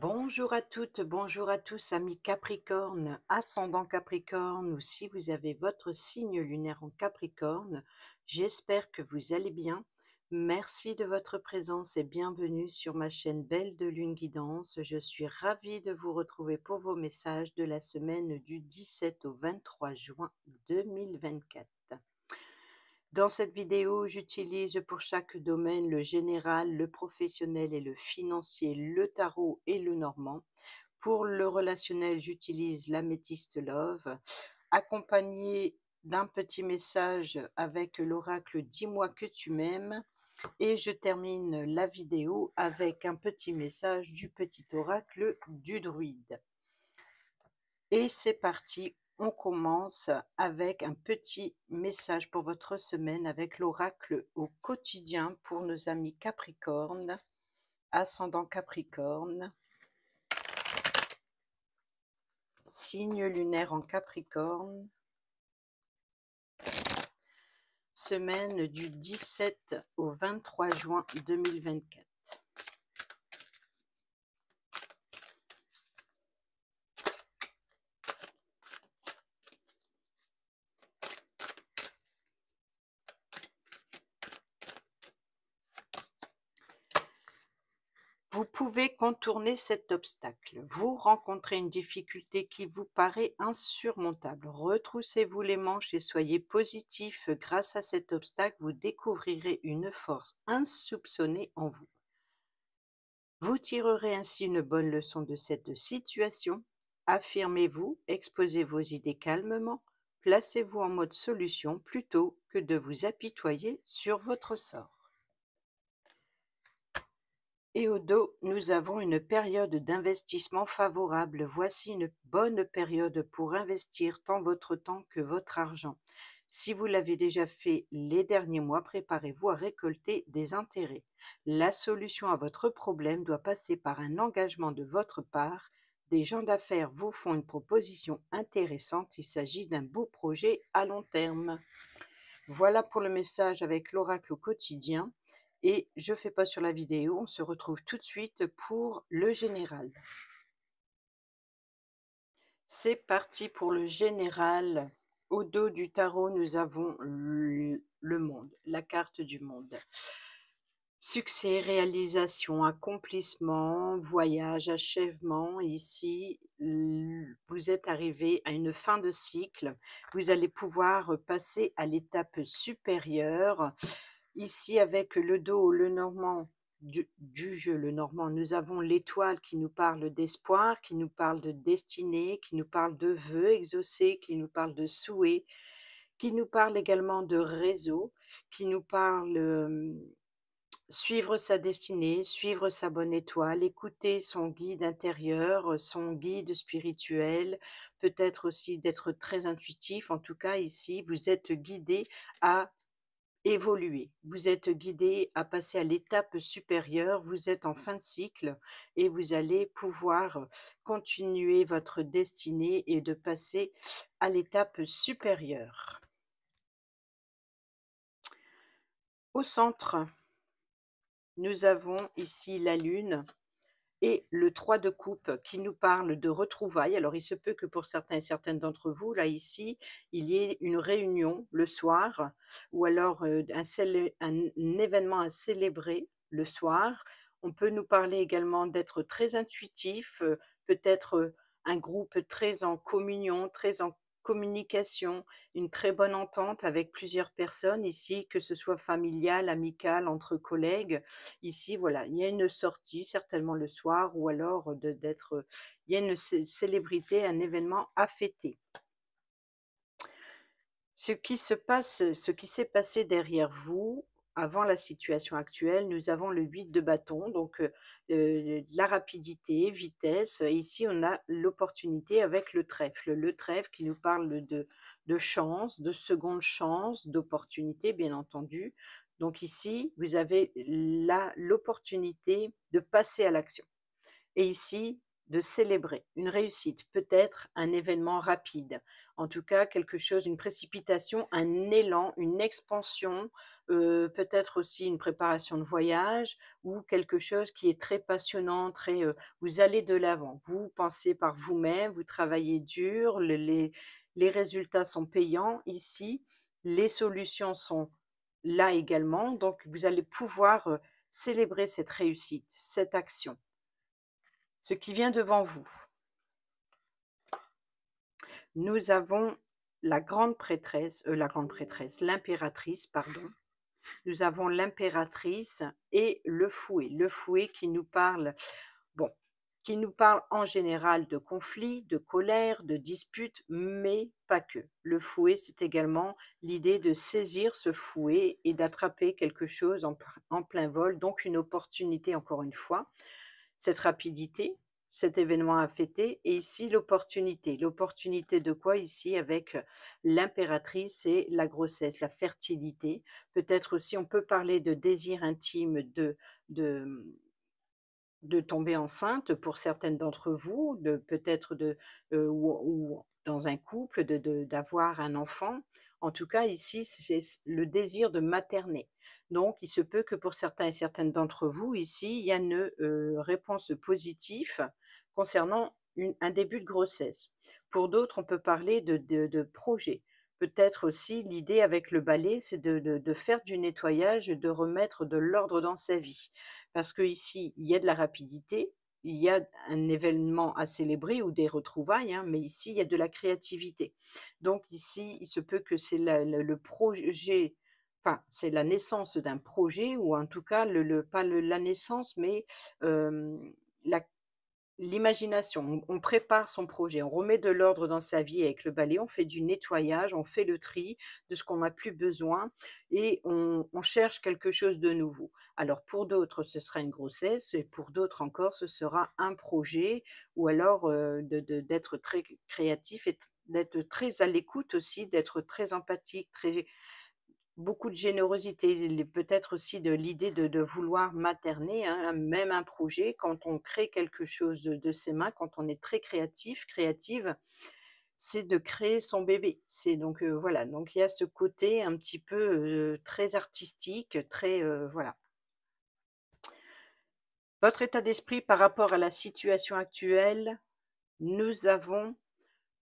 Bonjour à toutes, bonjour à tous, amis Capricorne, ascendant Capricorne, ou si vous avez votre signe lunaire en Capricorne, j'espère que vous allez bien. Merci de votre présence et bienvenue sur ma chaîne Belle de Lune Guidance. Je suis ravie de vous retrouver pour vos messages de la semaine du 17 au 23 juin 2024. Dans cette vidéo, j'utilise pour chaque domaine le général, le professionnel et le financier, le tarot et le normand. Pour le relationnel, j'utilise l'améthyste love, accompagné d'un petit message avec l'oracle Dis-moi que tu m'aimes. Et je termine la vidéo avec un petit message du petit oracle du druide. Et c'est parti, on commence avec un petit message pour votre semaine avec l'oracle au quotidien pour nos amis Capricorne, ascendant Capricorne, signe lunaire en Capricorne, semaine du 17 au 23 juin 2024. pouvez contourner cet obstacle. Vous rencontrez une difficulté qui vous paraît insurmontable. Retroussez-vous les manches et soyez positif. Grâce à cet obstacle, vous découvrirez une force insoupçonnée en vous. Vous tirerez ainsi une bonne leçon de cette situation. Affirmez-vous, exposez vos idées calmement, placez-vous en mode solution plutôt que de vous apitoyer sur votre sort. Et au dos, nous avons une période d'investissement favorable. Voici une bonne période pour investir tant votre temps que votre argent. Si vous l'avez déjà fait les derniers mois, préparez-vous à récolter des intérêts. La solution à votre problème doit passer par un engagement de votre part. Des gens d'affaires vous font une proposition intéressante. Il s'agit d'un beau projet à long terme. Voilà pour le message avec l'oracle au quotidien et je fais pas sur la vidéo. On se retrouve tout de suite pour le général. C'est parti pour le général. Au dos du tarot, nous avons le monde, la carte du monde. Succès, réalisation, accomplissement, voyage, achèvement. Ici, vous êtes arrivé à une fin de cycle. Vous allez pouvoir passer à l'étape supérieure. Ici, avec le dos, le normand du, jeu, le normand, nous avons l'étoile qui nous parle d'espoir, qui nous parle de destinée, qui nous parle de vœux exaucés, qui nous parle de souhaits, qui nous parle également de réseau, qui nous parle euh, suivre sa destinée, suivre sa bonne étoile, écouter son guide intérieur, son guide spirituel, peut-être aussi d'être très intuitif. En tout cas, ici, vous êtes guidé à Évoluer. vous êtes guidé à passer à l'étape supérieure, vous êtes en fin de cycle et vous allez pouvoir continuer votre destinée et de passer à l'étape supérieure. Au centre, nous avons ici la Lune et le 3 de coupe qui nous parle de retrouvailles. Alors il se peut que pour certains et certaines d'entre vous, là ici, il y ait une réunion le soir ou alors euh, un, un événement à célébrer le soir. On peut nous parler également d'être très intuitif, euh, peut-être euh, un groupe très en communion, très en communication, une très bonne entente avec plusieurs personnes ici, que ce soit familial, amical, entre collègues. Ici, voilà, il y a une sortie, certainement le soir, ou alors euh, d'être, il y a une célébrité, un événement à fêter. Ce qui se passe, ce qui s'est passé derrière vous, avant la situation actuelle, nous avons le 8 de bâton, donc euh, la rapidité, vitesse. ici, on a l'opportunité avec le trèfle. Le trèfle qui nous parle de, de chance, de seconde chance, d'opportunité, bien entendu. Donc ici, vous avez l'opportunité de passer à l'action. Et ici, de célébrer. Une réussite, peut-être un événement rapide, en tout cas quelque chose, une précipitation, un élan, une expansion, euh, peut-être aussi une préparation de voyage ou quelque chose qui est très passionnant, très... Euh, vous allez de l'avant, vous pensez par vous-même, vous travaillez dur, les, résultats sont payants ici, les solutions sont là également, donc vous allez pouvoir... Euh, célébrer cette réussite, cette action ce qui vient devant vous. Nous avons la grande prêtresse, euh, la grande prêtresse, l'impératrice, pardon. Nous avons l'impératrice et le fouet. Le fouet qui nous parle, bon, qui nous parle en général de conflits, de colère, de disputes, mais pas que. Le fouet, c'est également l'idée de saisir ce fouet et d'attraper quelque chose en, plein vol, donc une opportunité encore une fois cette rapidité, cet événement à fêter, et ici l'opportunité. L'opportunité de quoi ici avec l'impératrice et la grossesse, la fertilité. Peut-être aussi on peut parler de désir intime, de, de, de tomber enceinte pour certaines d'entre vous, de peut-être de euh, dans un couple, d'avoir un enfant. En tout cas, ici, c'est le désir de materner. Donc, il se peut que pour certains et certaines d'entre vous, ici, il y a une euh, réponse positive concernant un début de grossesse. Pour d'autres, on peut parler de, projet. Peut-être aussi l'idée avec le balai, c'est de, faire du nettoyage, de remettre de l'ordre dans sa vie. Parce qu'ici, il y a de la rapidité, il y a un événement à célébrer ou des retrouvailles, hein, mais ici, il y a de la créativité. Donc ici, il se peut que c'est le projet, enfin, c'est la naissance d'un projet, ou en tout cas, pas la naissance, mais euh, la l'imagination, on prépare son projet, on remet de l'ordre dans sa vie avec le balai, on fait du nettoyage, on fait le tri de ce qu'on n'a plus besoin et on, cherche quelque chose de nouveau. Alors pour d'autres, ce sera une grossesse et pour d'autres encore, ce sera un projet ou alors euh, d'être très créatif et d'être très à l'écoute aussi, d'être très empathique, très beaucoup de générosité, peut-être aussi de l'idée de, vouloir materner, hein, même un projet, quand on crée quelque chose de, ses mains, quand on est très créatif, créative, c'est de créer son bébé. C'est donc euh, voilà, donc il y a ce côté un petit peu euh, très artistique, très euh, voilà. Votre état d'esprit par rapport à la situation actuelle, nous avons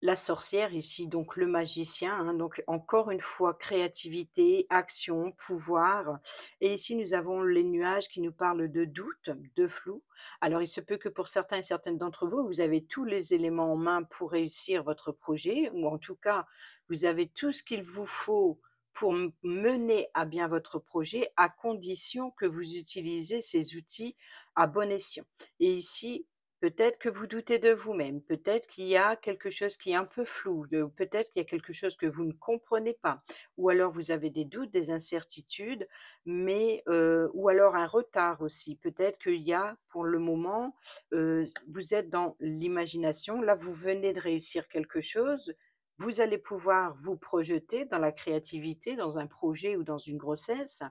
la sorcière ici, donc le magicien, hein, donc encore une fois créativité, action, pouvoir. Et ici, nous avons les nuages qui nous parlent de doute, de flou. Alors, il se peut que pour certains et certaines d'entre vous, vous avez tous les éléments en main pour réussir votre projet, ou en tout cas, vous avez tout ce qu'il vous faut pour mener à bien votre projet, à condition que vous utilisez ces outils à bon escient. Et ici, Peut-être que vous doutez de vous-même, peut-être qu'il y a quelque chose qui est un peu flou, peut-être qu'il y a quelque chose que vous ne comprenez pas, ou alors vous avez des doutes, des incertitudes, mais ou alors un retard aussi. Peut-être qu'il y a, pour le moment, vous êtes dans l'imagination. Là, vous venez de réussir quelque chose, vous allez pouvoir vous projeter dans la créativité, dans un projet ou dans une grossesse.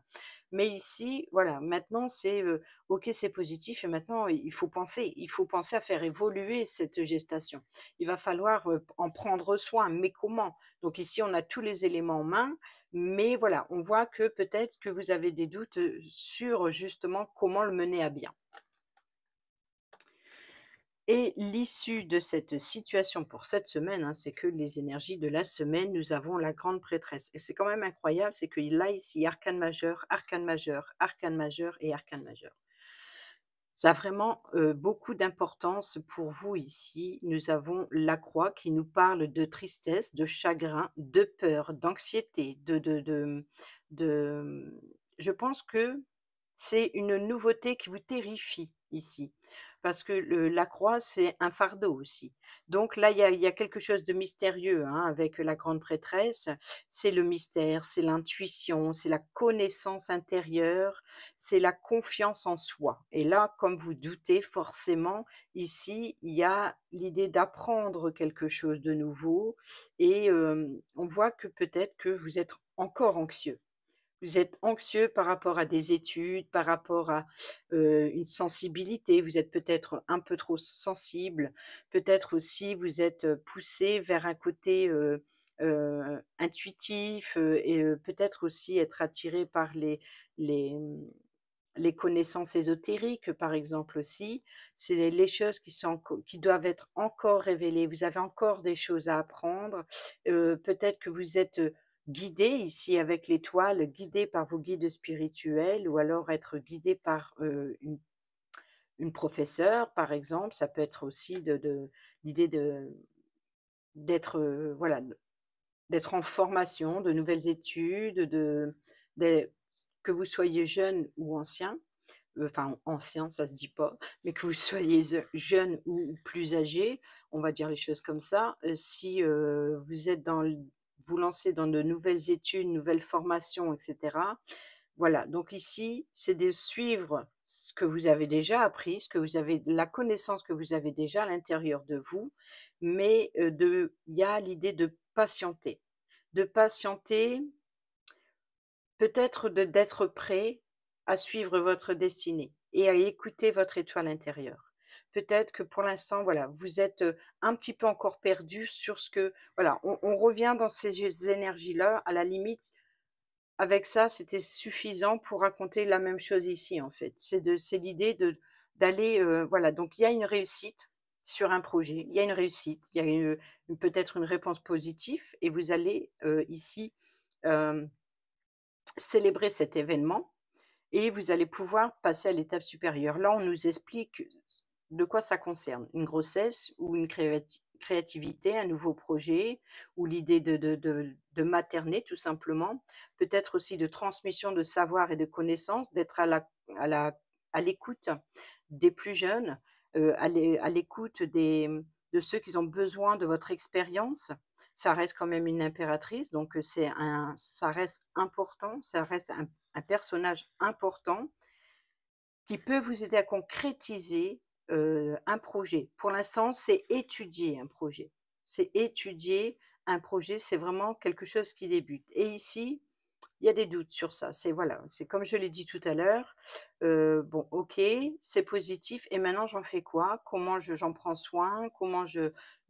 Mais ici, voilà, maintenant c'est euh, ok, c'est positif et maintenant il faut penser, il faut penser à faire évoluer cette gestation. Il va falloir en prendre soin, mais comment Donc ici, on a tous les éléments en main, mais voilà, on voit que peut-être que vous avez des doutes sur justement comment le mener à bien. Et l'issue de cette situation pour cette semaine, hein, c'est que les énergies de la semaine, nous avons la grande prêtresse. Et c'est quand même incroyable, c'est qu'il a ici arcane majeur, arcane majeur, arcane majeur et arcane majeur. Ça a vraiment beaucoup d'importance pour vous ici. Nous avons la croix qui nous parle de tristesse, de chagrin, de peur, d'anxiété, de, de, de, mmh, de... Mmh, je pense que c'est une nouveauté qui vous terrifie ici parce que la croix, c'est un fardeau aussi. Donc là, il y a, quelque chose de mystérieux hein, avec la grande prêtresse. C'est le mystère, c'est l'intuition, c'est la connaissance intérieure, c'est la confiance en soi. Et là, comme vous doutez, forcément, ici, il y a l'idée d'apprendre quelque chose de nouveau et euh, on voit que peut-être que vous êtes encore anxieux vous êtes anxieux par rapport à des études, par rapport à une sensibilité, vous êtes peut-être un peu trop sensible, peut-être aussi vous êtes poussé vers un côté intuitif et peut-être aussi être attiré par les, mmh, les, connaissances ésotériques, par exemple, aussi, c'est les choses qui, sont, qui doivent être encore révélées. Vous avez encore des choses à apprendre. Peut-être que vous êtes guidé ici avec l'étoile, guidé par vos guides spirituels ou alors être guidé par une, professeure, par exemple. Ça peut être aussi de, l'idée de d'être voilà d'être en formation, de nouvelles études, de, que vous soyez jeune ou ancien. Euh, enfin, ancien, ça se dit pas, mais que vous soyez jeune ou plus âgé, on va dire les choses comme ça. Euh, si vous êtes dans le vous lancer dans de nouvelles études, nouvelles formations, etc. Voilà, donc ici, c'est de suivre ce que vous avez déjà appris, ce que vous avez, la connaissance que vous avez déjà à l'intérieur de vous, mais euh, il y a l'idée de patienter, de patienter, peut-être d'être prêt à suivre votre destinée et à écouter votre étoile intérieure peut-être que pour l'instant, voilà, vous êtes un petit peu encore perdu sur ce que, voilà, on, revient dans ces énergies-là. À la limite, avec ça, c'était suffisant pour raconter la même chose ici, en fait. C'est l'idée d'aller, voilà. Donc il y a une réussite sur un projet, il y a une réussite, il y a peut-être une réponse positive, et vous allez ici célébrer cet événement et vous allez pouvoir passer à l'étape supérieure. Là, on nous explique de quoi ça concerne. Une grossesse ou une créativité, un nouveau projet ou l'idée de, materner tout simplement. Peut-être aussi de transmission de savoir et de connaissances, d'être à l'écoute des plus jeunes, euh, à l'écoute de ceux qui ont besoin de votre expérience. Ça reste quand même une impératrice, donc euh, c'est un, ça reste important, ça reste un personnage important qui peut vous aider à concrétiser euh, un projet. Pour l'instant, c'est étudier un projet. C'est étudier un projet, c'est vraiment quelque chose qui débute. Et ici, il y a des doutes sur ça. C'est voilà, c'est comme je l'ai dit tout à l'heure. Euh, bon, ok, c'est positif. Et maintenant, j'en fais quoi Comment j'en prends soin Comment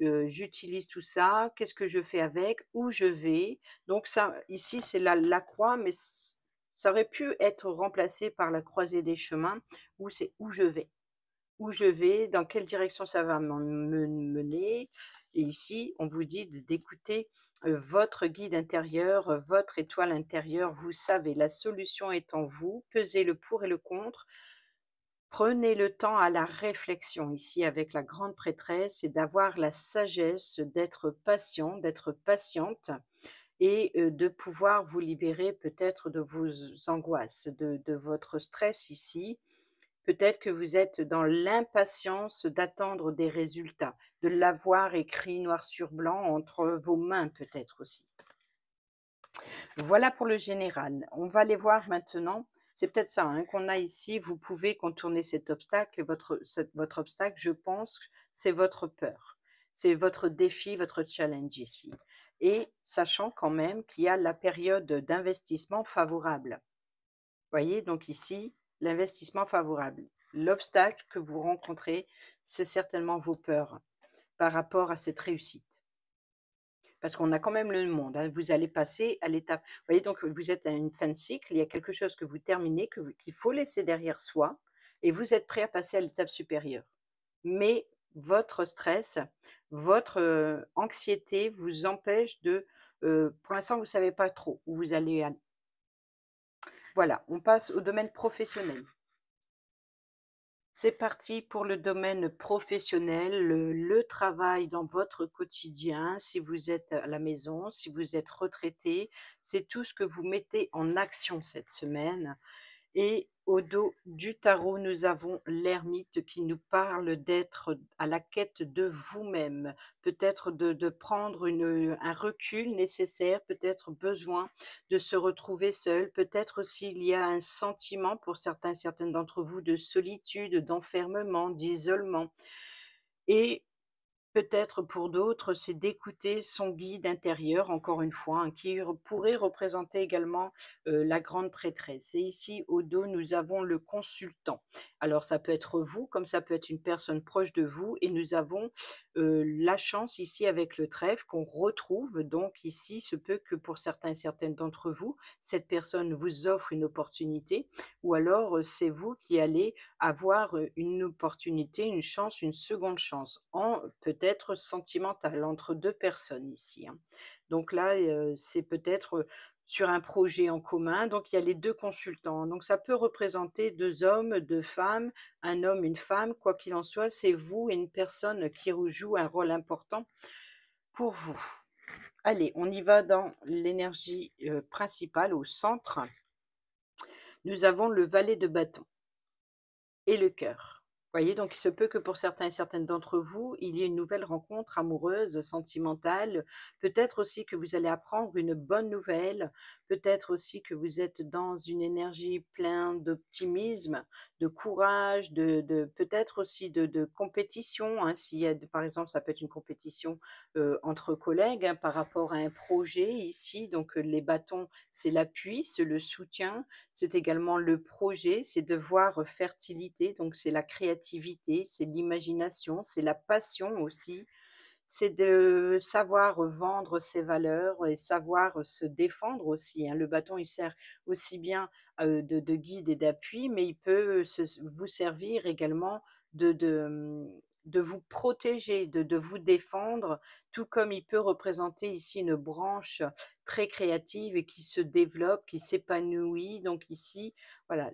euh, j'utilise tout ça Qu'est-ce que je fais avec Où je vais Donc ça, ici, c'est la, la croix, mais ça aurait pu être remplacé par la croisée des chemins, où c'est où je vais où je vais, dans quelle direction ça va me mener. Et ici, on vous dit d'écouter euh, votre guide intérieur, euh, votre étoile intérieure. Vous savez, la solution est en vous. Pesez le pour et le contre. Prenez le temps à la réflexion ici avec la grande prêtresse et d'avoir la sagesse d'être patient, d'être patiente et euh, de pouvoir vous libérer peut-être de vos angoisses, de, de votre stress ici Peut-être que vous êtes dans l'impatience d'attendre des résultats, de l'avoir écrit noir sur blanc entre vos mains peut-être aussi. Voilà pour le général. On va les voir maintenant. C'est peut-être ça hein, qu'on a ici. Vous pouvez contourner cet obstacle. Votre, votre obstacle, je pense, c'est votre peur. C'est votre défi, votre challenge ici. Et sachant quand même qu'il y a la période d'investissement favorable. Voyez, donc ici, l'investissement favorable. L'obstacle que vous rencontrez, c'est certainement vos peurs par rapport à cette réussite. Parce qu'on a quand même le monde. Hein. Vous allez passer à l'étape. Vous voyez, donc, vous êtes à une fin de cycle. Il y a quelque chose que vous terminez, qu'il faut laisser derrière soi. Et vous êtes prêt à passer à l'étape supérieure. Mais votre stress, votre euh, anxiété vous empêche de. Euh, pour l'instant, vous ne savez pas trop où vous allez voilà, on passe au domaine professionnel. C'est parti pour le domaine professionnel, le, travail dans votre quotidien, si vous êtes à la maison, si vous êtes retraité, c'est tout ce que vous mettez en action cette semaine et au dos du tarot, nous avons l'ermite qui nous parle d'être à la quête de vous-même, peut-être de, prendre une, un recul nécessaire, peut-être besoin de se retrouver seul, peut-être s'il y a un sentiment pour certains, certaines d'entre vous de solitude, d'enfermement, d'isolement. Et Peut-être pour d'autres, c'est d'écouter son guide intérieur, encore une fois, hein, qui pourrait représenter également la grande prêtresse. Et ici, au dos, nous avons le consultant. Alors, ça peut être vous, comme ça peut être une personne proche de vous. Et nous avons la chance ici avec le trèfle qu'on retrouve. Donc ici, ce peut que pour certains et certaines d'entre vous, cette personne vous offre une opportunité. Ou alors, c'est vous qui allez avoir une opportunité, une chance, une seconde chance en peut être sentimental entre deux personnes ici. Hein. Donc là, c'est peut-être sur un projet en commun. Donc il y a les deux consultants. Hein. Donc ça peut représenter deux hommes, deux femmes, un homme, une femme. Quoi qu'il en soit, c'est vous et une personne qui joue un rôle important pour vous. Allez, on y va dans l'énergie principale, au centre. Nous avons le valet de bâton et le cœur voyez, donc il se peut que pour certains et certaines d'entre vous, il y ait une nouvelle rencontre amoureuse, sentimentale. Peut-être aussi que vous allez apprendre une bonne nouvelle. Peut-être aussi que vous êtes dans une énergie pleine d'optimisme, de courage, de, peut-être aussi de, compétition. Hein, par exemple, ça peut être une compétition euh, entre collègues hein, par rapport à un projet ici. Donc les bâtons, c'est l'appui, c'est le soutien, c'est également le projet, c'est de voir fertilité. Donc c'est la créativité c'est l'imagination, c'est la passion aussi, c'est de savoir vendre ses valeurs et savoir se défendre aussi. Hein. Le bâton, il sert aussi bien de, guide et d'appui, mais il peut vous servir également de, mmh, vous protéger, de, vous défendre, tout comme il peut représenter ici une branche très créative et qui se développe, qui s'épanouit. Donc ici, voilà,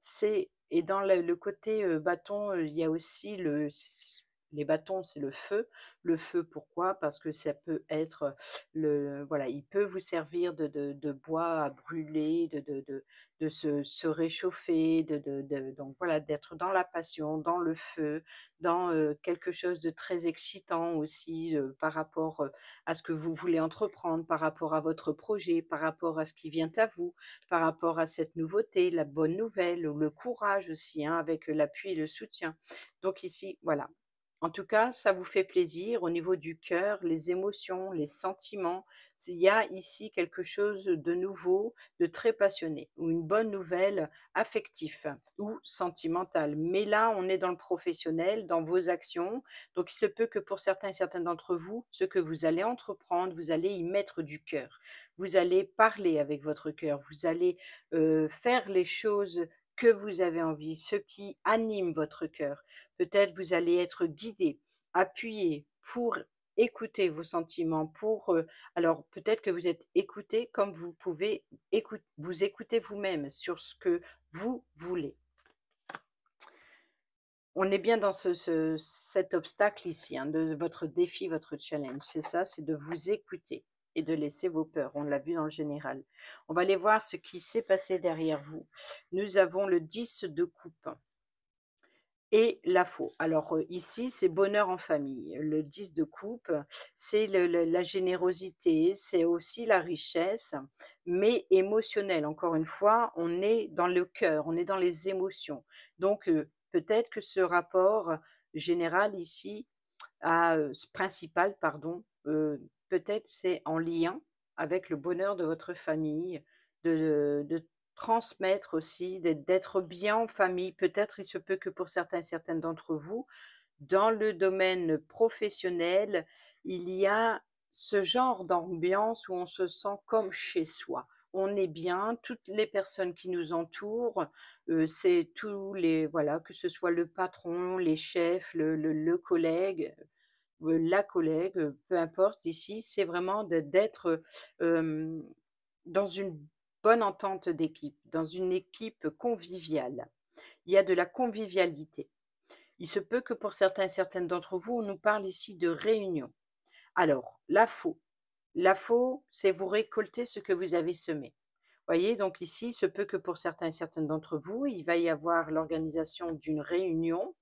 c'est et dans le, côté bâton, il y a aussi le les bâtons, c'est le feu. Le feu, pourquoi Parce que ça peut être le voilà, il peut vous servir de, bois à brûler, de, se, réchauffer, donc voilà, d'être dans la passion, dans le feu, dans euh, quelque chose de très excitant aussi euh, par rapport euh, à ce que vous voulez entreprendre, par rapport à votre projet, par rapport à ce qui vient à vous, par rapport à cette nouveauté, la bonne nouvelle, le courage aussi, hein, avec l'appui et le soutien. Donc ici, voilà, en tout cas, ça vous fait plaisir au niveau du cœur, les émotions, les sentiments. Il y a ici quelque chose de nouveau, de très passionné, ou une bonne nouvelle affective ou sentimentale. Mais là, on est dans le professionnel, dans vos actions. Donc, il se peut que pour certains et certaines d'entre vous, ce que vous allez entreprendre, vous allez y mettre du cœur. Vous allez parler avec votre cœur, vous allez euh, faire les choses que vous avez envie, ce qui anime votre cœur. Peut-être vous allez être guidé, appuyé pour écouter vos sentiments, pour euh, alors peut-être que vous êtes écouté comme vous pouvez vous écouter vous-même sur ce que vous voulez. On est bien dans ce, cet obstacle ici, hein, de votre défi, votre challenge. C'est ça, c'est de vous écouter et de laisser vos peurs. On l'a vu dans le général. On va aller voir ce qui s'est passé derrière vous. Nous avons le 10 de coupe et la faux. Alors euh, ici, c'est bonheur en famille. Le 10 de coupe, c'est la générosité, c'est aussi la richesse, mais émotionnelle. Encore une fois, on est dans le cœur, on est dans les émotions. Donc euh, peut-être que ce rapport général ici, à, euh, ce principal, pardon, peut-être c'est en lien avec le bonheur de votre famille, de, transmettre aussi, d'être bien en famille. Peut-être il se peut que pour certains certaines d'entre vous, dans le domaine professionnel, il y a ce genre d'ambiance où on se sent comme chez soi. On est bien, toutes les personnes qui nous entourent, euh, c'est tous les, voilà, que ce soit le patron, les chefs, le collègue, la collègue, peu importe. Ici, c'est vraiment d'être dans une bonne entente d'équipe, dans une équipe conviviale. Il y a de la convivialité. Il se peut que pour certains et certaines d'entre vous, on nous parle ici de réunion. Alors, la faux. La faux, c'est vous récolter ce que vous avez semé. Voyez, donc ici, il se peut que pour certains et certaines d'entre vous, il va y avoir l'organisation d'une réunion,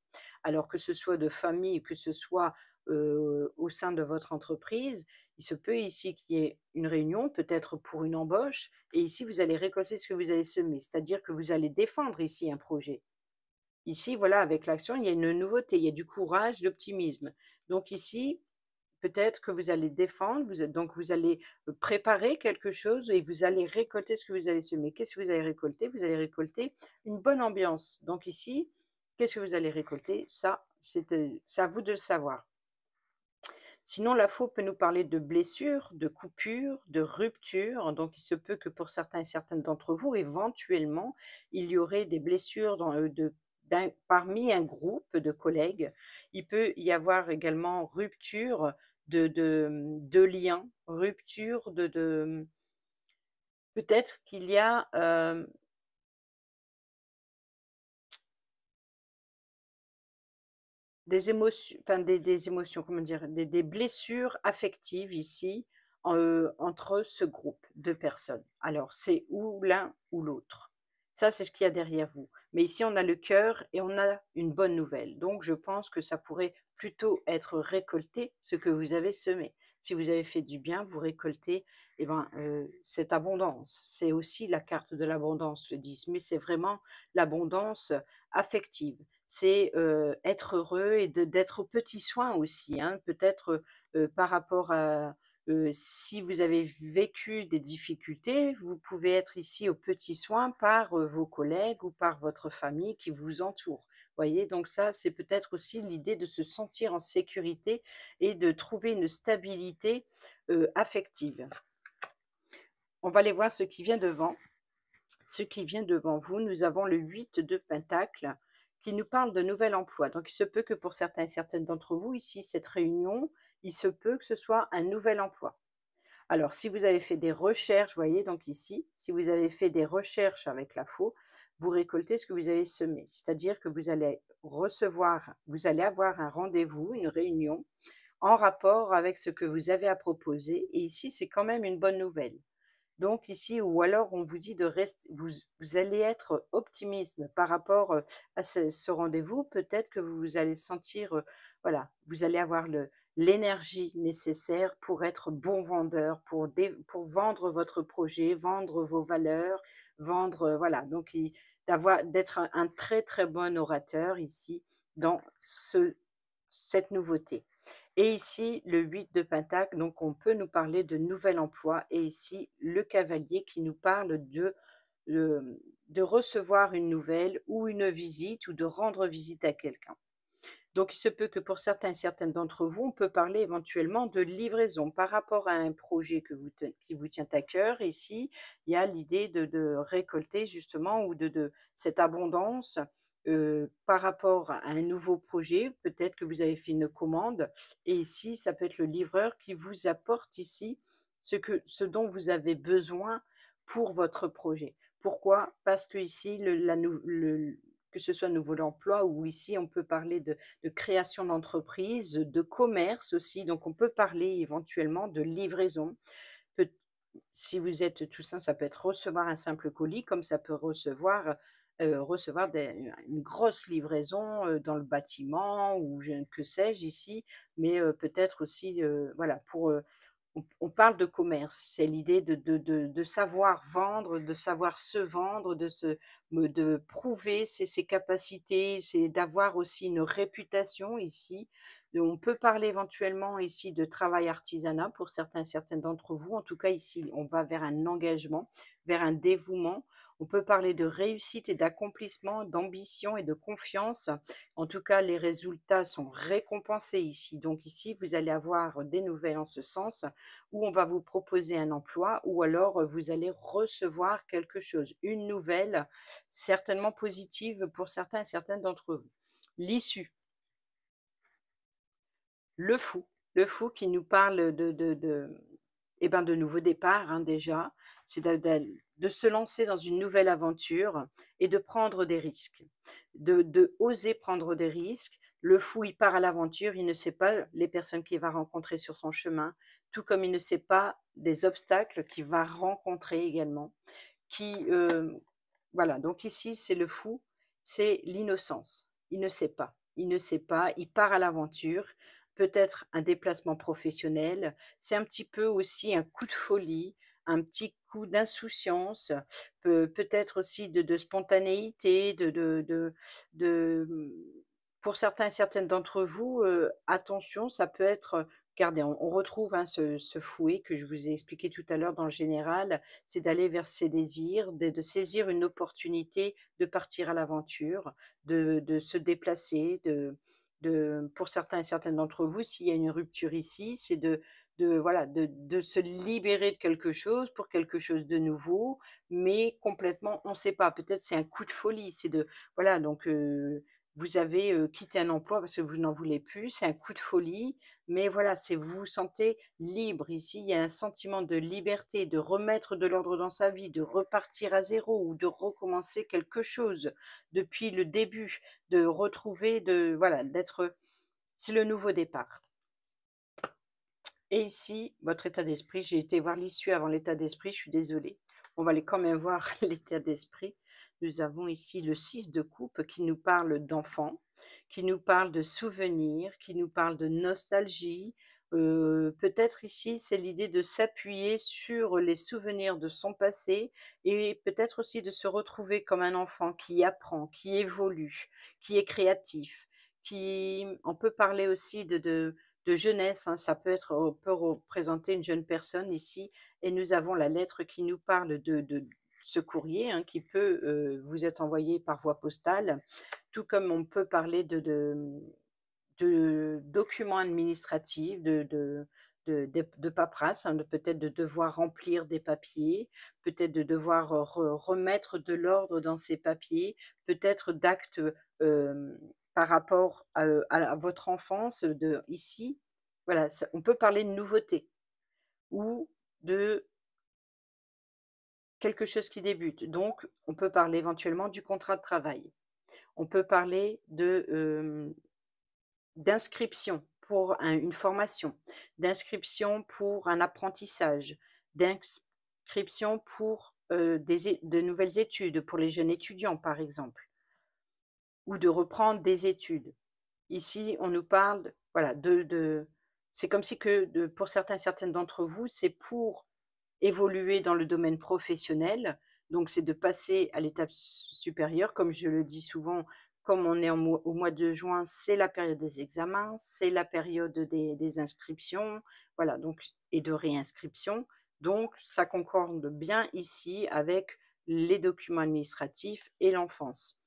alors que ce soit de famille, que ce soit au sein de votre entreprise. Il se peut ici qu'il y ait une réunion, peut-être pour une embauche, et ici vous allez récolter ce que vous allez semer, c'est-à-dire que vous allez défendre ici un projet. Ici, voilà, avec l'action, il y a une nouveauté, il y a du courage, l'optimisme. Donc ici, peut-être que vous allez défendre, vous donc vous allez préparer quelque chose et vous allez récolter ce que vous allez semer. Qu'est-ce que vous allez récolter Vous allez récolter une bonne ambiance. Donc ici, qu'est-ce que vous allez récolter Ça, c'est à vous de le savoir. Sinon, la faux peut nous parler de blessures, de coupures, de ruptures. Donc, il se peut que pour certains et certaines d'entre vous, éventuellement, il y aurait des blessures euh, parmi un groupe de collègues. Il peut y avoir également rupture de, de, liens, rupture de... Peut-être qu'il y a euh, des émotions, enfin des, des, émotions, comment dire, des, des blessures affectives ici entre ce groupe de personnes. Alors c'est ou l'un ou l'autre. Ça, c'est ce qu'il y a derrière vous. Mais ici, on a le cœur et on a une bonne nouvelle. Donc, je pense que ça pourrait plutôt être récolter ce que vous avez semé. Si vous avez fait du bien, vous récoltez et eh ben, cette abondance. C'est aussi la carte de l'abondance, le 10, mais c'est vraiment l'abondance affective c'est être heureux et d'être aux petits soins aussi. Hein, Peut-être par rapport à si vous avez vécu des difficultés, vous pouvez être ici aux petits soins par vos collègues ou par votre famille qui vous entoure. Voyez, donc ça, c'est peut-être aussi l'idée de se sentir en sécurité et de trouver une stabilité affective. On va aller voir ce qui vient devant. Ce qui vient devant vous, nous avons le 8 de Pentacle qui nous parle de nouvel emploi. Donc, il se peut que pour certains et certaines d'entre vous, ici, cette réunion, il se peut que ce soit un nouvel emploi. Alors, si vous avez fait des recherches, voyez donc ici, si vous avez fait des recherches avec la faux, vous récoltez ce que vous avez semé. C'est-à-dire que vous allez recevoir, vous allez avoir un rendez-vous, une réunion en rapport avec ce que vous avez à proposer. Et ici, c'est quand même une bonne nouvelle. Donc ici, ou alors on vous dit de rester, vous, allez être optimiste par rapport à ce, rendez-vous. Peut-être que vous, allez sentir, voilà, vous allez avoir l'énergie nécessaire pour être bon vendeur, pour, vendre votre projet, vendre vos valeurs, vendre, voilà. Donc d'être un, très très bon orateur ici dans cette nouveauté. Et ici, le 8 de Pentacle, donc on peut nous parler de nouvel emploi. Et ici, le cavalier qui nous parle de, recevoir une nouvelle ou une visite ou de rendre visite à quelqu'un. Donc, il se peut que pour certains, certaines d'entre vous, on peut parler éventuellement de livraison par rapport à un projet qui vous tient à cœur. Ici, il y a l'idée de, récolter justement ou de cette abondance par rapport à un nouveau projet, peut-être que vous avez fait une commande et ici, ça peut être le livreur qui vous apporte ici ce, que, ce dont vous avez besoin pour votre projet. Pourquoi Parce que ici, que ce soit nouveau emploi ou ici, on peut parler de, création d'entreprise, de commerce aussi, donc on peut parler éventuellement de livraison. si vous êtes tout simple, ça peut être recevoir un simple colis, comme ça peut recevoir recevoir une grosse livraison dans le bâtiment ou que sais-je ici, mais peut-être aussi, voilà, pour, on, parle de commerce, c'est l'idée de, de, de, de, savoir vendre, de savoir se vendre, de, se, de prouver ses, ses capacités, c'est d'avoir aussi une réputation ici, on peut parler éventuellement ici de travail artisanat pour certains, certaines d'entre vous. En tout cas, ici, on va vers un engagement, vers un dévouement. On peut parler de réussite et d'accomplissement, d'ambition et de confiance. En tout cas, les résultats sont récompensés ici. Donc ici, vous allez avoir des nouvelles en ce sens où on va vous proposer un emploi ou alors euh, vous allez recevoir quelque chose, une nouvelle certainement positive pour certains et certaines d'entre vous. L'issue le fou. Le fou qui nous parle de, de, de, eh ben, départ hein, déjà, c'est de, se lancer dans une nouvelle aventure et de prendre des risques, de, oser prendre des risques. Le fou, il part à l'aventure, il ne sait pas les personnes qu'il va rencontrer sur son chemin, tout comme il ne sait pas des obstacles qu'il va rencontrer également. Qui, euh, voilà, donc ici, c'est le fou, c'est l'innocence. Il ne sait pas, il ne sait pas, il part à l'aventure peut-être un déplacement professionnel, c'est un petit peu aussi un coup de folie, un petit coup d'insouciance, peut-être aussi de, spontanéité, de, de, mmh, pour certains et certaines d'entre vous, attention, ça peut être, regardez, on, retrouve hein, ce, fouet que je vous ai expliqué tout à l'heure dans le général, c'est d'aller vers ses désirs, de, saisir une opportunité de partir à l'aventure, de, se déplacer, de, pour certains et certaines d'entre vous, s'il y a une rupture ici, c'est de, de, voilà, de, se libérer de quelque chose pour quelque chose de nouveau, mais complètement, on ne sait pas. Peut-être c'est un coup de folie, c'est de, voilà, donc euh, vous avez quitté un emploi parce que vous n'en voulez plus, c'est un coup de folie, mais voilà, c'est vous vous sentez libre. Ici, il y a un sentiment de liberté, de remettre de l'ordre dans sa vie, de repartir à zéro ou de recommencer quelque chose depuis le début, de retrouver, de voilà, d'être, c'est le nouveau départ. Et ici, votre état d'esprit, j'ai été voir l'issue avant l'état d'esprit, je suis désolée. On va aller quand même voir l'état d'esprit. Nous avons ici le 6 de coupe qui nous parle d'enfants, qui nous parle de souvenirs, qui nous parle de nostalgie. Euh, peut-être ici, c'est l'idée de s'appuyer sur les souvenirs de son passé et peut-être aussi de se retrouver comme un enfant qui apprend, qui évolue, qui est créatif, qui... On peut parler aussi de, de jeunesse. Hein. ça peut être peut représenter une jeune personne ici. Et nous avons la lettre qui nous parle de, de, ce courrier hein, qui peut euh, vous être envoyé par voie postale, tout comme on peut parler de, de, documents administratifs, de, de de, de, paperasse, hein, peut-être de devoir remplir des papiers, peut-être de devoir euh, remettre de l'ordre dans ces papiers, peut-être d'actes euh, par rapport à, votre enfance de ici. Voilà, on peut parler de nouveautés ou de quelque chose qui débute. Donc, on peut parler éventuellement du contrat de travail. On peut parler euh, d'inscription pour une formation, d'inscription pour un apprentissage, d'inscription pour euh, des, de nouvelles études, pour les jeunes étudiants par exemple, ou de reprendre des études. Ici, on nous parle, voilà, de, c'est comme si que pour certains, certaines d'entre vous, c'est pour évoluer dans le domaine professionnel. Donc, c'est de passer à l'étape supérieure. Comme je le dis souvent, comme on est au mois de juin, c'est la période des examens, c'est la période des, des, inscriptions, voilà, donc, et de réinscription. Donc, ça concorde bien ici avec les documents administratifs et l'enfance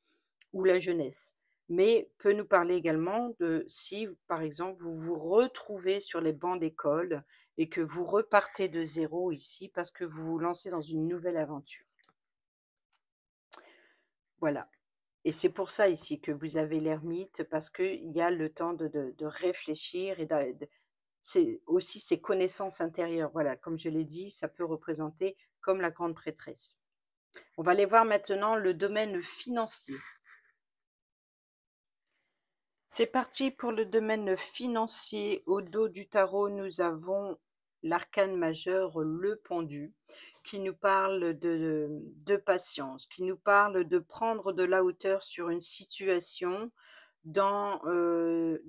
ou la jeunesse mais peut nous parler également de si, par exemple, vous vous retrouvez sur les bancs d'école et que vous repartez de zéro ici parce que vous vous lancez dans une nouvelle aventure. Voilà. Et c'est pour ça ici que vous avez l'ermite, parce qu'il y a le temps de, réfléchir et c'est aussi ces connaissances intérieures. Voilà, comme je l'ai dit, ça peut représenter comme la grande prêtresse. On va aller voir maintenant le domaine financier. C'est parti pour le domaine financier. Au dos du tarot, nous avons l'arcane majeur, le pendu, qui nous parle de, patience, qui nous parle de prendre de la hauteur sur une situation, dans, euh,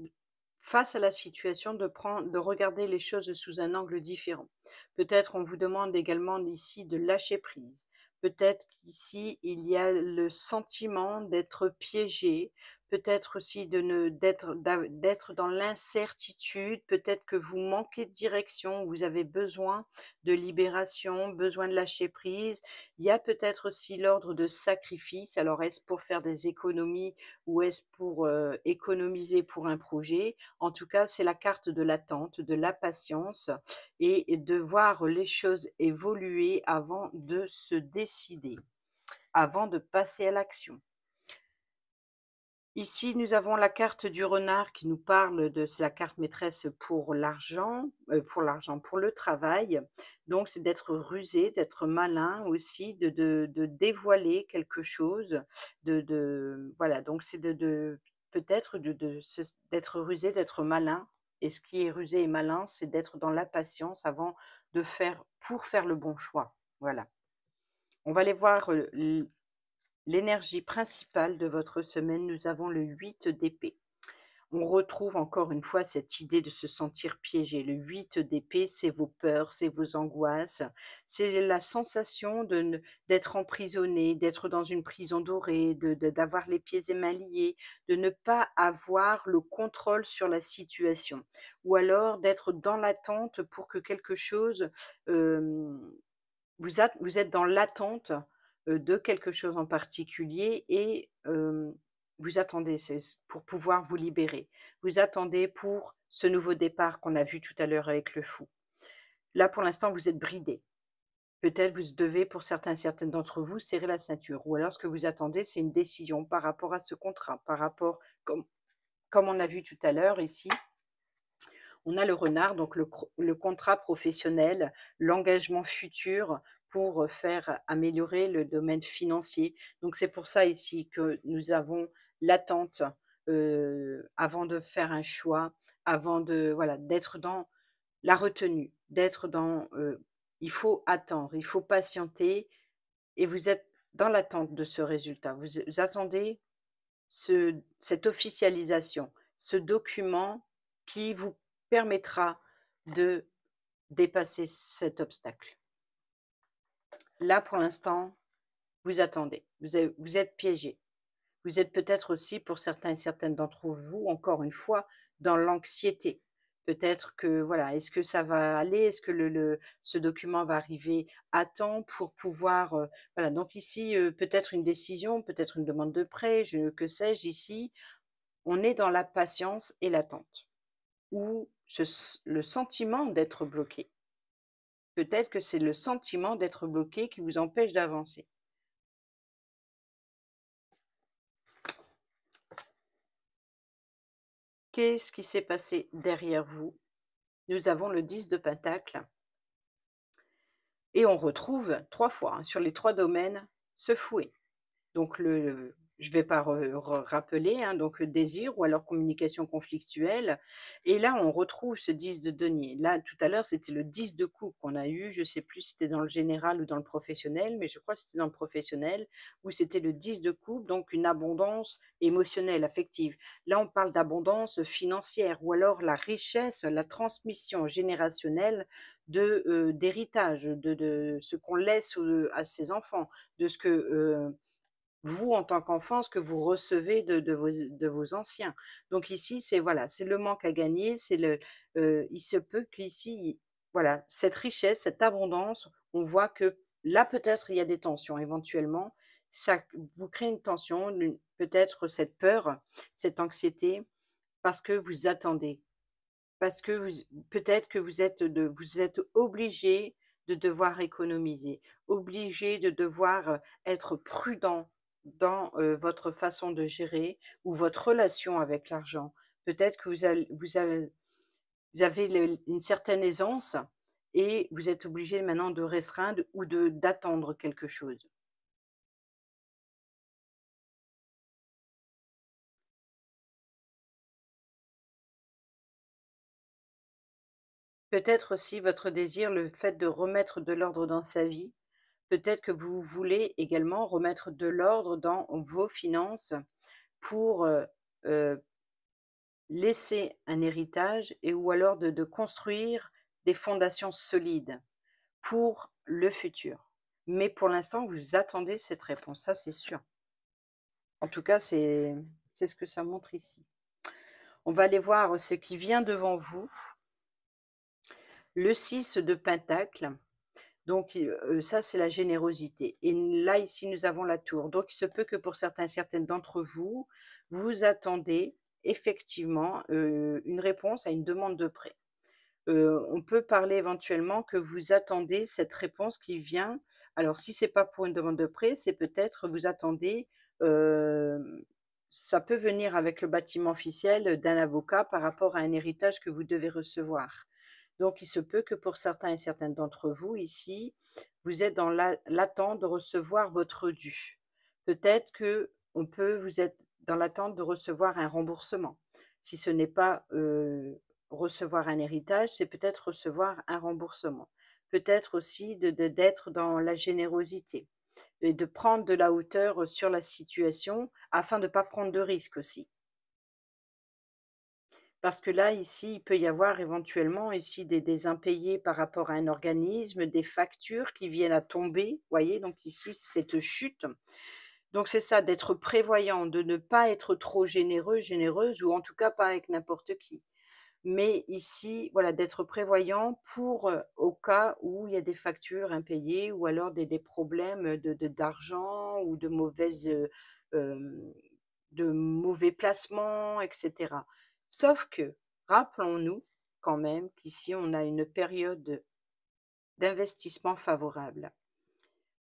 face à la situation, de, prendre, de regarder les choses sous un angle différent. Peut-être on vous demande également ici de lâcher prise. Peut-être qu'ici, il y a le sentiment d'être piégé, peut-être aussi d'être dans l'incertitude, peut-être que vous manquez de direction, vous avez besoin de libération, besoin de lâcher prise. Il y a peut-être aussi l'ordre de sacrifice. Alors est-ce pour faire des économies ou est-ce pour euh, économiser pour un projet En tout cas, c'est la carte de l'attente, de la patience et de voir les choses évoluer avant de se décider, avant de passer à l'action. Ici, nous avons la carte du renard qui nous parle de la carte maîtresse pour l'argent, euh, pour l'argent, pour le travail. Donc, c'est d'être rusé, d'être malin aussi, de, de, de, dévoiler quelque chose. De, de voilà, donc c'est de, peut-être d'être rusé, d'être malin. Et ce qui est rusé et malin, c'est d'être dans la patience avant de faire pour faire le bon choix. Voilà. On va aller voir euh, L'énergie principale de votre semaine, nous avons le 8 d'épée. On retrouve encore une fois cette idée de se sentir piégé. Le 8 d'épée, c'est vos peurs, c'est vos angoisses, c'est la sensation d'être emprisonné, d'être dans une prison dorée, d'avoir les pieds émaillés, de ne pas avoir le contrôle sur la situation, ou alors d'être dans l'attente pour que quelque chose, euh, vous êtes dans l'attente euh, de quelque chose en particulier et euh, vous attendez pour pouvoir vous libérer. Vous attendez pour ce nouveau départ qu'on a vu tout à l'heure avec le fou. Là, pour l'instant, vous êtes bridé. Peut-être vous devez, pour certains, certaines d'entre vous, serrer la ceinture. Ou alors, ce que vous attendez, c'est une décision par rapport à ce contrat, par rapport, comme, comme on a vu tout à l'heure ici, on a le renard, donc le contrat professionnel, l'engagement futur pour faire améliorer le domaine financier. Donc c'est pour ça ici que nous avons l'attente avant de faire un choix, avant de voilà d'être dans la retenue, d'être dans il faut attendre, il faut patienter et vous êtes dans l'attente de ce résultat. Vous, attendez cette officialisation, ce document qui vous permettra de dépasser cet obstacle là, pour l'instant, vous attendez. Vous, êtes piégé. Vous êtes peut-être aussi, pour certains et certaines d'entre vous, encore une fois, dans l'anxiété. Peut-être que, voilà, est-ce que ça va aller Est-ce que ce document va arriver à temps pour pouvoir... Euh, voilà, donc ici, euh, peut-être une décision, peut-être une demande de prêt, je, que sais-je, ici, on est dans la patience et l'attente, ou le sentiment d'être bloqué. Peut-être que c'est le sentiment d'être bloqué qui vous empêche d'avancer. Qu'est-ce qui s'est passé derrière vous Nous avons le 10 de Pentacle. Et on retrouve trois fois hein, sur les trois domaines ce fouet. Donc le je ne vais pas rappeler, hein, donc désir ou alors communication conflictuelle. Et là, on retrouve ce 10 de denier. Là, tout à l'heure, c'était le 10 de coupe qu'on a eu. Je ne sais plus si c'était dans le général ou dans le professionnel, mais je crois que c'était dans le professionnel où c'était le 10 de coupe, donc une abondance émotionnelle, affective. Là, on parle d'abondance financière ou alors la richesse, la transmission générationnelle de euh, d'héritage, de, de, ce qu'on laisse euh, à ses enfants, de ce que... Euh, vous, en tant qu'enfant, ce que vous recevez de, vos, anciens. Donc ici, c'est voilà, c'est le manque à gagner, c'est le, euh, il se peut qu'ici, voilà, cette richesse, cette abondance, on voit que là, peut-être, il y a des tensions éventuellement. Ça vous crée une tension, peut-être cette peur, cette anxiété, parce que vous attendez, parce que vous, peut-être que vous êtes, de, vous êtes obligé de devoir économiser, obligé de devoir euh, être prudent dans votre façon de gérer ou votre relation avec l'argent. Peut-être que vous avez, une certaine aisance et vous êtes obligé maintenant de restreindre ou d'attendre quelque chose. Peut-être aussi votre désir, le fait de remettre de l'ordre dans sa vie, Peut-être que vous voulez également remettre de l'ordre dans vos finances pour euh, euh, laisser un héritage et ou alors de construire des fondations solides pour le futur. Mais pour l'instant, vous attendez cette réponse, ça c'est sûr. En tout cas, c'est ce que ça montre ici. On va aller voir ce qui vient devant vous. Le 6 de Pentacle, donc ça, c'est la générosité. Et là, ici, nous avons la tour. Donc il se peut que pour certains, certaines d'entre vous, vous attendez effectivement une réponse à une demande de prêt. on peut parler éventuellement que vous attendez cette réponse qui vient. Alors si ce n'est pas pour une demande de prêt, c'est peut-être vous attendez. ça peut venir avec le bâtiment officiel d'un avocat par rapport à un héritage que vous devez recevoir. Donc, il se peut que pour certains et certaines d'entre vous ici, vous êtes dans l'attente de recevoir votre dû. Peut-être que on peut, vous êtes dans l'attente de recevoir un remboursement. Si ce n'est pas euh, recevoir un héritage, c'est peut-être recevoir un remboursement. Peut-être aussi d'être d'être dans la générosité et de prendre de la hauteur sur la situation afin de ne pas prendre de risques aussi. Parce que là, ici, il peut y avoir éventuellement ici des, impayés par rapport à un organisme, des factures qui viennent à tomber, Vous voyez, donc ici, cette chute. Donc c'est ça, d'être prévoyant, de ne pas être trop généreux, généreuse, ou en tout cas pas avec n'importe qui. Mais ici, voilà, d'être prévoyant pour euh, au cas où il y a des factures impayées ou alors des, problèmes d'argent de, ou de euh, euh, de mauvais placements, etc. Sauf que, rappelons-nous quand même qu'ici, on a une période d'investissement favorable.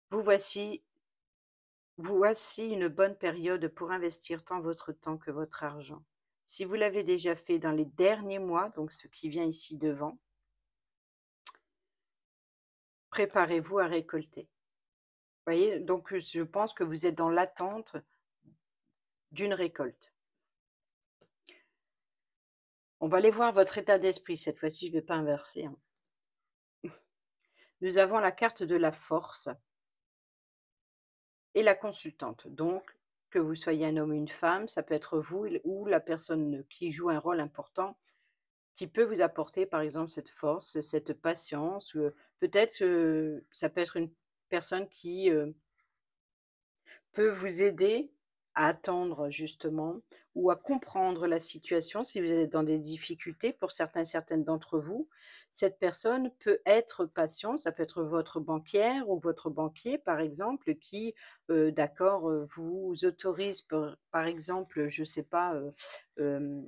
Vous voici, vous voici une bonne période pour investir tant votre temps que votre argent. Si vous l'avez déjà fait dans les derniers mois, donc ce qui vient ici devant, préparez-vous à récolter. Vous voyez, donc je pense que vous êtes dans l'attente d'une récolte. On va aller voir votre état d'esprit. Cette fois-ci, je ne vais pas inverser. Hein. Nous avons la carte de la force et la consultante. Donc, que vous soyez un homme ou une femme, ça peut être vous ou la personne qui joue un rôle important qui peut vous apporter, par exemple, cette force, cette patience. Euh, peut-être que euh, ça peut être une personne qui euh, peut vous aider à attendre justement ou à comprendre la situation si vous êtes dans des difficultés pour certains certaines d'entre vous cette personne peut être patient ça peut être votre banquière ou votre banquier par exemple qui euh, d'accord euh, vous autorise par, exemple je sais pas euh,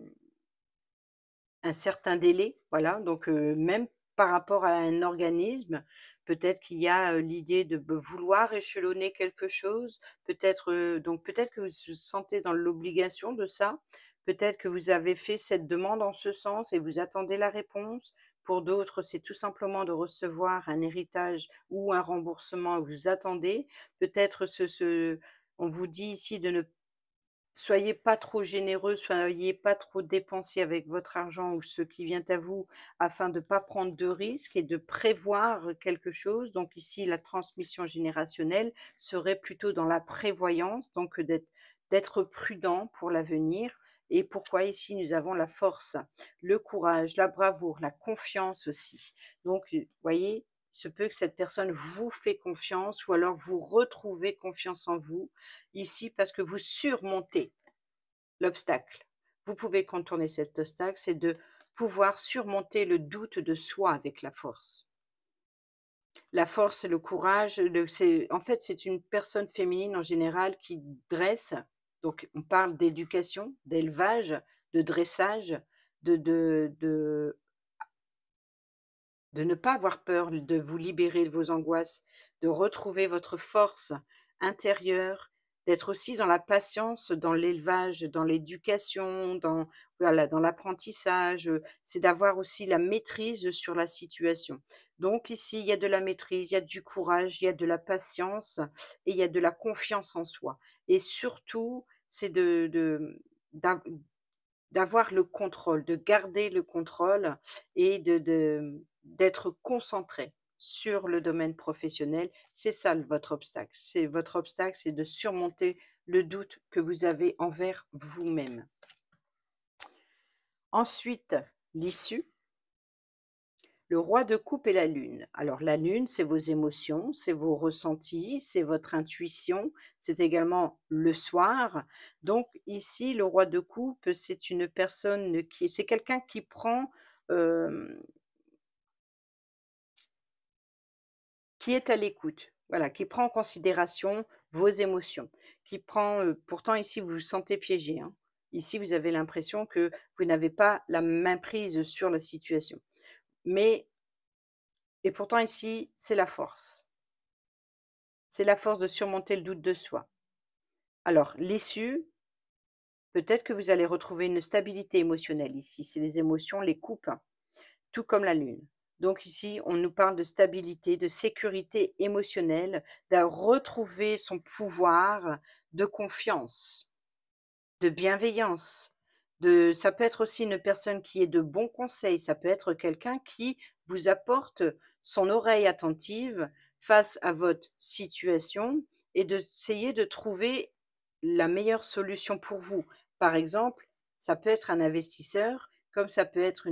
un certain délai voilà donc même par rapport à un organisme Peut-être qu'il y a l'idée de vouloir échelonner quelque chose. Peut-être donc peut-être que vous vous sentez dans l'obligation de ça. Peut-être que vous avez fait cette demande en ce sens et vous attendez la réponse. Pour d'autres, c'est tout simplement de recevoir un héritage ou un remboursement. Vous attendez. Peut-être ce, ce, on vous dit ici de ne soyez pas trop généreux, soyez pas trop dépensier avec votre argent ou ce qui vient à vous afin de ne pas prendre de risques et de prévoir quelque chose. Donc ici, la transmission générationnelle serait plutôt dans la prévoyance, donc d'être prudent pour l'avenir. Et pourquoi ici nous avons la force, le courage, la bravoure, la confiance aussi. Donc, vous voyez, se peut que cette personne vous fait confiance ou alors vous retrouvez confiance en vous ici parce que vous surmontez l'obstacle. Vous pouvez contourner cet obstacle, c'est de pouvoir surmonter le doute de soi avec la force. La force et le courage, en fait, c'est une personne féminine en général qui dresse. Donc, on parle d'éducation, d'élevage, de dressage, de de ne pas avoir peur de vous libérer de vos angoisses, de retrouver votre force intérieure, d'être aussi dans la patience, dans l'élevage, dans l'éducation, dans voilà, dans l'apprentissage, c'est d'avoir aussi la maîtrise sur la situation. Donc ici, il y a de la maîtrise, il y a du courage, il y a de la patience et il y a de la confiance en soi. Et surtout, c'est de, d'avoir le contrôle, de garder le contrôle et de d'être concentré sur le domaine professionnel. C'est ça votre obstacle. C'est votre obstacle, c'est de surmonter le doute que vous avez envers vous-même. Ensuite, l'issue. Le roi de coupe et la lune. Alors la lune, c'est vos émotions, c'est vos ressentis, c'est votre intuition, c'est également le soir. Donc ici, le roi de coupe, c'est une personne qui, c'est quelqu'un qui prend euh, qui est à l'écoute, voilà, qui prend en considération vos émotions, qui prend, euh, pourtant ici vous vous sentez piégé, hein. ici vous avez l'impression que vous n'avez pas la main prise sur la situation. Mais, et pourtant ici, c'est la force. C'est la force de surmonter le doute de soi. Alors, l'issue, peut-être que vous allez retrouver une stabilité émotionnelle ici, c'est les émotions, les coupes, hein, tout comme la lune. Donc ici, on nous parle de stabilité, de sécurité émotionnelle, de retrouver son pouvoir de confiance, de bienveillance. ça peut être aussi une personne qui est de bons conseils, ça peut être quelqu'un qui vous apporte son oreille attentive face à votre situation et d'essayer de trouver la meilleure solution pour vous. Par exemple, ça peut être un investisseur, comme ça peut être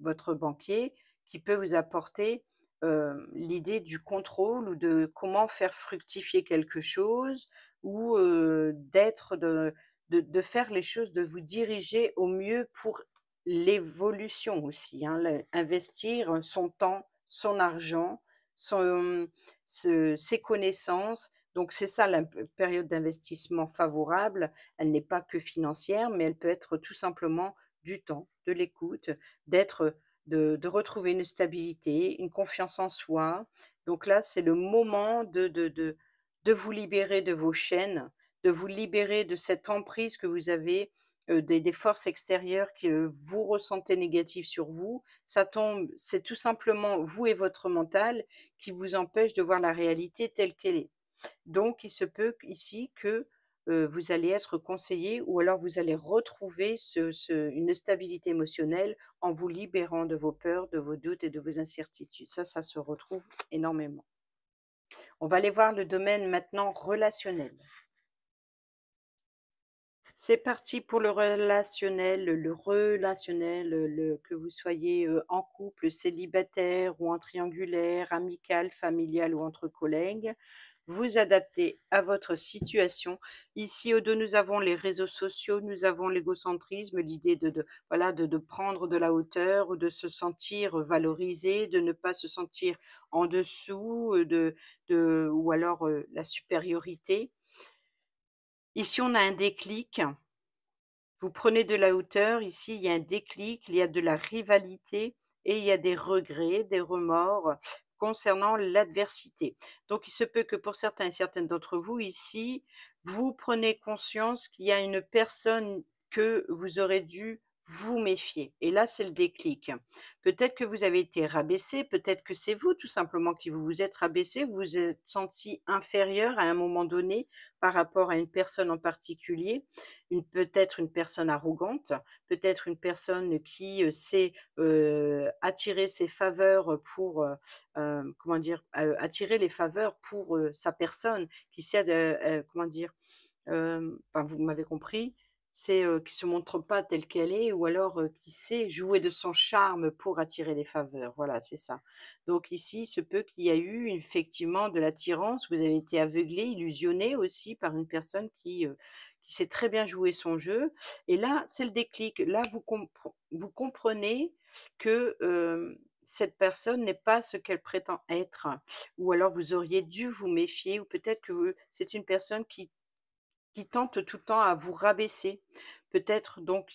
votre banquier, qui peut vous apporter euh, l'idée du contrôle ou de comment faire fructifier quelque chose ou euh, d'être, de, de, faire les choses, de vous diriger au mieux pour l'évolution aussi. Hein, investir son temps, son argent, son, ses connaissances. Donc c'est ça la période d'investissement favorable. Elle n'est pas que financière, mais elle peut être tout simplement du temps, de l'écoute, d'être de, retrouver une stabilité, une confiance en soi. Donc là, c'est le moment de, de, de, vous libérer de vos chaînes, de vous libérer de cette emprise que vous avez euh, des, des, forces extérieures que euh, vous ressentez négatives sur vous. Ça tombe, c'est tout simplement vous et votre mental qui vous empêche de voir la réalité telle qu'elle est. Donc, il se peut ici que vous allez être conseillé ou alors vous allez retrouver une stabilité émotionnelle en vous libérant de vos peurs, de vos doutes et de vos incertitudes. Ça, ça se retrouve énormément. On va aller voir le domaine maintenant relationnel. C'est parti pour le relationnel, le relationnel, que vous soyez en couple, célibataire ou en triangulaire, amical, familial ou entre collègues vous adapter à votre situation. Ici, au dos nous avons les réseaux sociaux, nous avons l'égocentrisme, l'idée de, voilà, de, prendre de la hauteur, ou de se sentir valorisé, de ne pas se sentir en dessous, euh, de, de ou alors euh, la supériorité. Ici, on a un déclic. Vous prenez de la hauteur, ici, il y a un déclic, il y a de la rivalité et il y a des regrets, des remords concernant l'adversité. Donc, il se peut que pour certains et certaines d'entre vous ici, vous prenez conscience qu'il y a une personne que vous aurez dû vous méfiez. Et là, c'est le déclic. Peut-être que vous avez été rabaissé, peut-être que c'est vous tout simplement qui vous êtes rabaissé, vous vous êtes senti inférieur à un moment donné par rapport à une personne en particulier, peut-être une personne arrogante, peut-être une personne qui euh, sait euh, attirer ses faveurs pour, euh, comment dire, attirer les faveurs pour sa personne, qui sait, comment dire, vous m'avez compris, c'est ne qui se montre pas telle qu'elle est ou alors qui sait jouer de son charme pour attirer les faveurs. Voilà, c'est ça. Donc ici, il se peut qu'il y a eu effectivement de l'attirance. Vous avez été aveuglé, illusionné aussi par une personne qui, sait très bien jouer son jeu. Et là, c'est le déclic. Là, vous, vous comprenez que cette personne n'est pas ce qu'elle prétend être. Ou alors vous auriez dû vous méfier, ou peut-être que c'est une personne qui qui tente tout le temps à vous rabaisser. Peut-être donc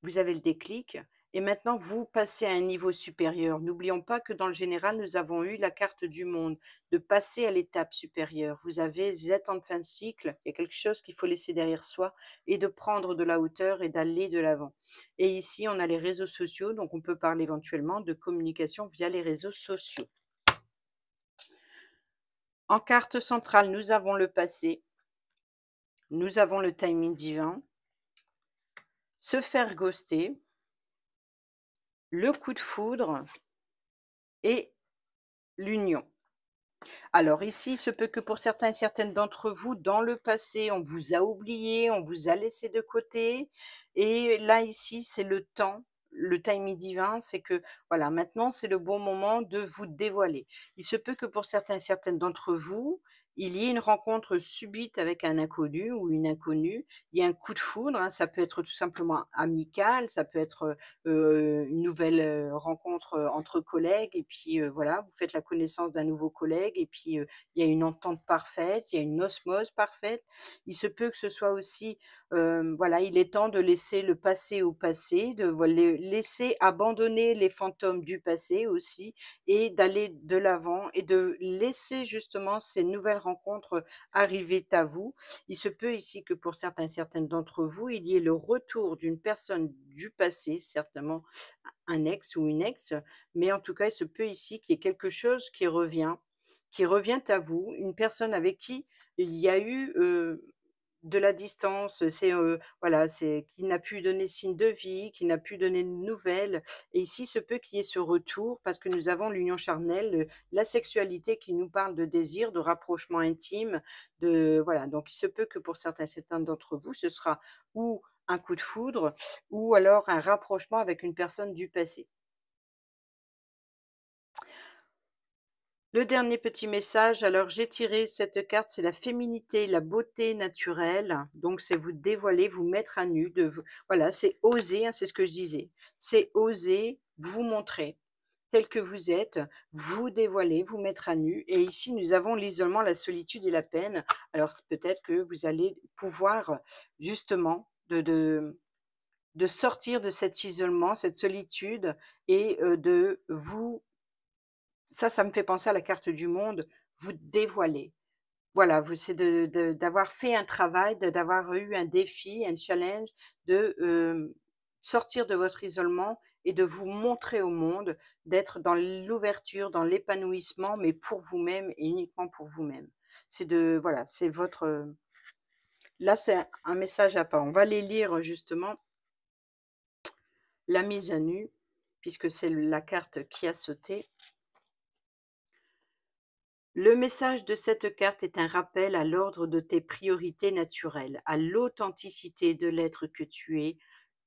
vous avez le déclic et maintenant vous passez à un niveau supérieur. N'oublions pas que dans le général, nous avons eu la carte du monde, de passer à l'étape supérieure. Vous avez, vous en fin de cycle, il y a quelque chose qu'il faut laisser derrière soi et de prendre de la hauteur et d'aller de l'avant. Et ici, on a les réseaux sociaux, donc on peut parler éventuellement de communication via les réseaux sociaux. En carte centrale, nous avons le passé, nous avons le timing divin. Se faire ghoster. Le coup de foudre. Et l'union. Alors ici, il se peut que pour certains et certaines d'entre vous, dans le passé, on vous a oublié, on vous a laissé de côté. Et là, ici, c'est le temps, le timing divin, c'est que, voilà, maintenant, c'est le bon moment de vous dévoiler. Il se peut que pour certains et certaines d'entre vous, il y ait une rencontre subite avec un inconnu ou une inconnue, il y a un coup de foudre, hein, ça peut être tout simplement amical, ça peut être une nouvelle rencontre entre collègues, et puis voilà, vous faites la connaissance d'un nouveau collègue, et puis il y a une entente parfaite, il y a une osmose parfaite. Il se peut que ce soit aussi, voilà, il est temps de laisser le passé au passé, de laisser abandonner les fantômes du passé aussi, et d'aller de l'avant, et de laisser justement ces nouvelles rencontre euh, arrivée à vous. Il se peut ici que pour certains, certaines d'entre vous, il y ait le retour d'une personne du passé, certainement un ex ou une ex, mais en tout cas, il se peut ici qu'il y ait quelque chose qui revient, qui revient à vous, une personne avec qui il y a eu euh, de la distance, c'est voilà, c'est qui n'a pu donner signe de vie, qui n'a pu donner de nouvelles. Et ici, ce peut qu'il y ait ce retour parce que nous avons l'union charnelle, la sexualité qui nous parle de désir, de rapprochement intime, de voilà. Donc, il se peut que pour certains, certains d'entre vous, ce sera ou un coup de foudre ou alors un rapprochement avec une personne du passé. Le dernier petit message, alors j'ai tiré cette carte, c'est la féminité, la beauté naturelle. Donc c'est vous dévoiler, vous mettre à nu. voilà, c'est oser, hein, c'est ce que je disais. C'est oser vous montrer tel que vous êtes, vous dévoiler, vous mettre à nu. Et ici, nous avons l'isolement, la solitude et la peine. Alors peut-être que vous allez pouvoir justement de, de sortir de cet isolement, cette solitude et euh, de vous ça, ça me fait penser à la carte du monde, vous dévoiler. Voilà, c'est d'avoir fait un travail, d'avoir eu un défi, un challenge, de euh, sortir de votre isolement et de vous montrer au monde, d'être dans l'ouverture, dans l'épanouissement, mais pour vous-même et uniquement pour vous-même. C'est de, voilà, c'est votre. Là, c'est un message à part. On va les lire justement. La mise à nu, puisque c'est la carte qui a sauté. Le message de cette carte est un rappel à l'ordre de tes priorités naturelles, à l'authenticité de l'être que tu es,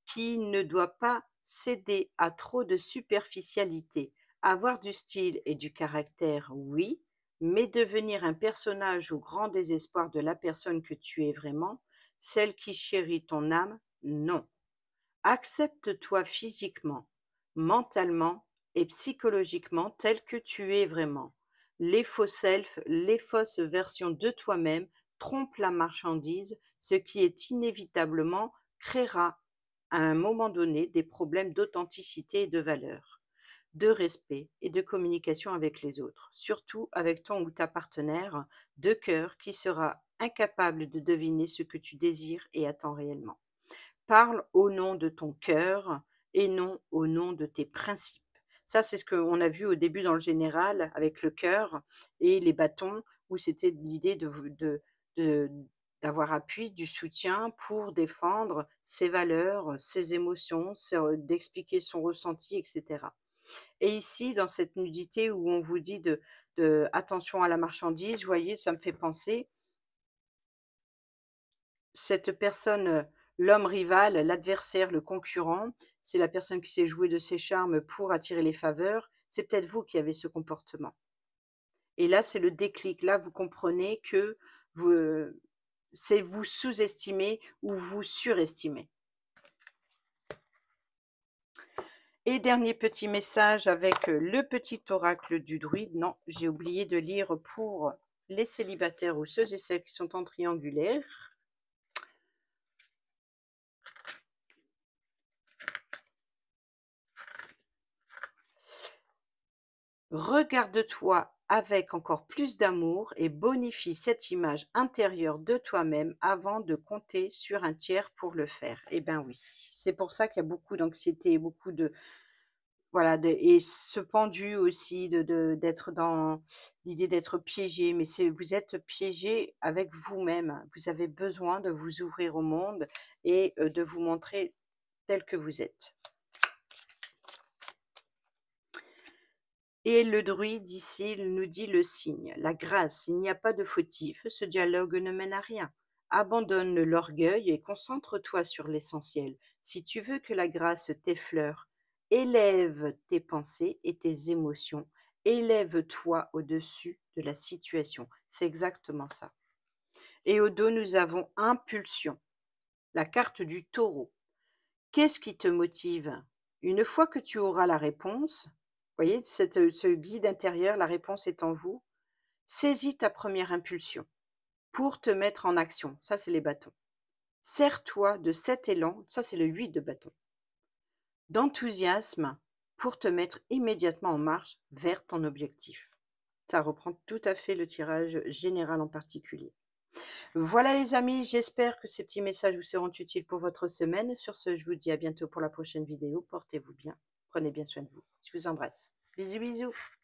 qui ne doit pas céder à trop de superficialité. Avoir du style et du caractère, oui, mais devenir un personnage au grand désespoir de la personne que tu es vraiment, celle qui chérit ton âme, non. Accepte-toi physiquement, mentalement et psychologiquement tel que tu es vraiment les faux selfs, les fausses versions de toi-même trompent la marchandise, ce qui est inévitablement créera à un moment donné des problèmes d'authenticité et de valeur, de respect et de communication avec les autres, surtout avec ton ou ta partenaire de cœur qui sera incapable de deviner ce que tu désires et attends réellement. Parle au nom de ton cœur et non au nom de tes principes. Ça, c'est ce qu'on a vu au début dans le général avec le cœur et les bâtons, où c'était l'idée d'avoir appui, du soutien pour défendre ses valeurs, ses émotions, d'expliquer son ressenti, etc. Et ici, dans cette nudité où on vous dit de, de attention à la marchandise, voyez, ça me fait penser cette personne L'homme rival, l'adversaire, le concurrent, c'est la personne qui s'est jouée de ses charmes pour attirer les faveurs. C'est peut-être vous qui avez ce comportement. Et là, c'est le déclic. Là, vous comprenez que c'est vous, sous-estimer ou vous surestimer. Et dernier petit message avec le petit oracle du druide. Non, j'ai oublié de lire pour les célibataires ou ceux et celles qui sont en triangulaire. Regarde-toi avec encore plus d'amour et bonifie cette image intérieure de toi-même avant de compter sur un tiers pour le faire. Eh bien oui, c'est pour ça qu'il y a beaucoup d'anxiété et beaucoup de... Voilà, et ce pendu aussi de, d'être dans l'idée d'être piégé, mais vous êtes piégé avec vous-même. Vous avez besoin de vous ouvrir au monde et euh, de vous montrer tel que vous êtes. Et le druide ici nous dit le signe, la grâce, il n'y a pas de fautif, ce dialogue ne mène à rien. Abandonne l'orgueil et concentre-toi sur l'essentiel. Si tu veux que la grâce t'effleure, élève tes pensées et tes émotions, élève-toi au-dessus de la situation. C'est exactement ça. Et au dos, nous avons impulsion, la carte du taureau. Qu'est-ce qui te motive Une fois que tu auras la réponse, voyez, euh, ce guide intérieur, la réponse est en vous. Saisis ta première impulsion pour te mettre en action. Ça, c'est les bâtons. Sers-toi de cet élan. Ça, c'est le 8 de bâton. D'enthousiasme pour te mettre immédiatement en marche vers ton objectif. Ça reprend tout à fait le tirage général en particulier. Voilà les amis, j'espère que ces petits messages vous seront utiles pour votre semaine. Sur ce, je vous dis à bientôt pour la prochaine vidéo. Portez-vous bien. Prenez bien soin de vous. Je vous embrasse. Bisous, bisous.